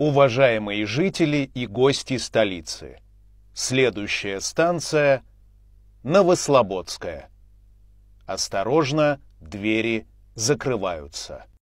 уважаемые жители и гости столицы. Следующая станция — Новослободская. Осторожно, двери закрываются.